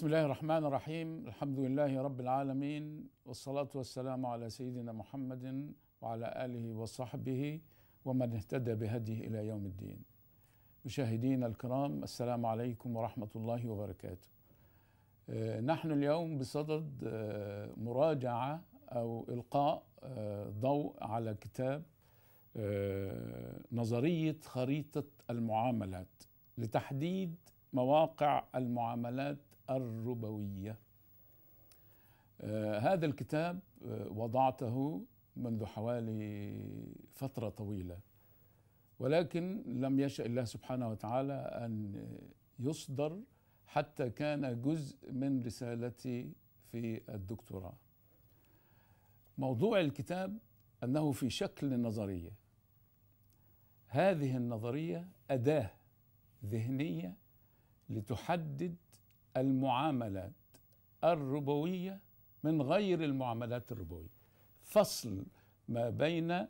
بسم الله الرحمن الرحيم الحمد لله رب العالمين والصلاة والسلام على سيدنا محمد وعلى آله وصحبه ومن اهتدى بهديه إلى يوم الدين مشاهدينا الكرام السلام عليكم ورحمة الله وبركاته آه، نحن اليوم بصدد آه، مراجعة أو إلقاء آه، ضوء على كتاب نظرية خريطة المعاملات لتحديد مواقع المعاملات الربوية آه، هذا الكتاب آه، وضعته منذ حوالي فترة طويلة ولكن لم يشأ الله سبحانه وتعالى أن يصدر حتى كان جزء من رسالتي في الدكتوراه موضوع الكتاب أنه في شكل نظرية هذه النظرية أداة ذهنية لتحدد المعاملات الربوية من غير المعاملات الربوية فصل ما بين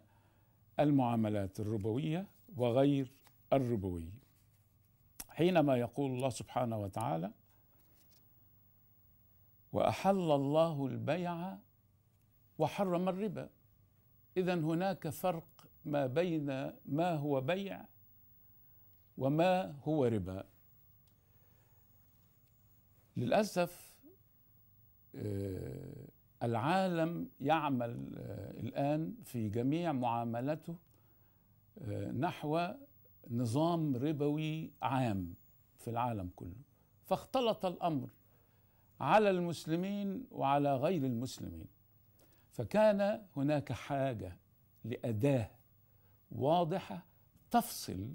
المعاملات الربوية وغير الربوية حينما يقول الله سبحانه وتعالى وأحل الله البيع وحرم الربا إذا هناك فرق ما بين ما هو بيع وما هو ربا للأسف آه، العالم يعمل آه، الآن في جميع معاملته آه، نحو نظام ربوي عام في العالم كله فاختلط الأمر على المسلمين وعلى غير المسلمين فكان هناك حاجة لأداة واضحة تفصل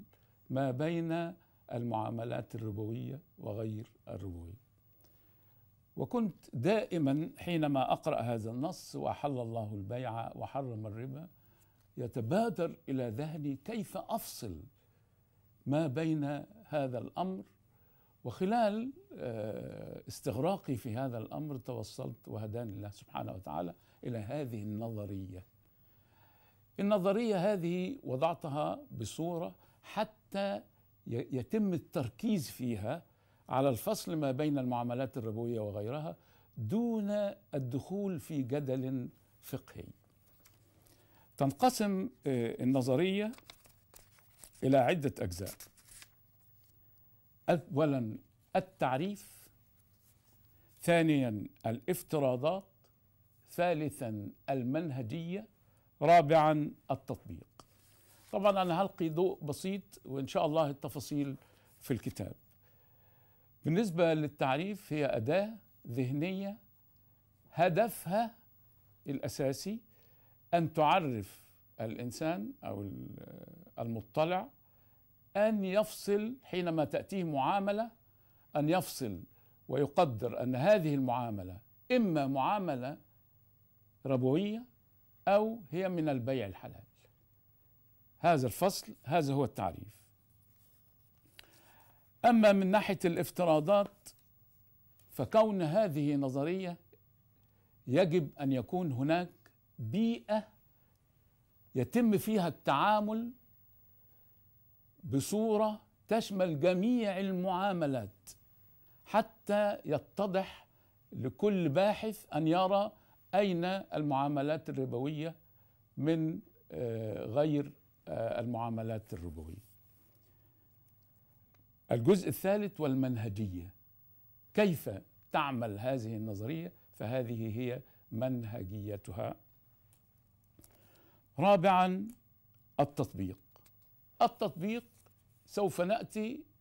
ما بين المعاملات الربوية وغير الربوية وكنت دائما حينما اقرا هذا النص واحل الله البيع وحرم الربا يتبادر الى ذهني كيف افصل ما بين هذا الامر وخلال آه، استغراقي في هذا الامر توصلت وهداني الله سبحانه وتعالى الى هذه النظريه. النظريه هذه وضعتها بصوره حتى يتم التركيز فيها على الفصل ما بين المعاملات الربويه وغيرها دون الدخول في جدل فقهي تنقسم آه، النظريه الى عده اجزاء اولا التعريف ثانيا الافتراضات ثالثا المنهجيه رابعا التطبيق طبعا انا هلقي ضوء بسيط وان شاء الله التفاصيل في الكتاب بالنسبة للتعريف هي أداة ذهنية هدفها الأساسي أن تعرف الإنسان أو المطلع أن يفصل حينما تأتيه معاملة أن يفصل ويقدر أن هذه المعاملة إما معاملة ربوية أو هي من البيع الحلال هذا الفصل هذا هو التعريف أما من ناحية الافتراضات فكون هذه نظرية يجب أن يكون هناك بيئة يتم فيها التعامل بصورة تشمل جميع المعاملات حتى يتضح لكل باحث أن يرى أين المعاملات الربوية من آه، غير آه، المعاملات الربوية الجزء الثالث والمنهجية كيف تعمل هذه النظرية فهذه هي منهجيتها رابعا التطبيق التطبيق سوف ناتي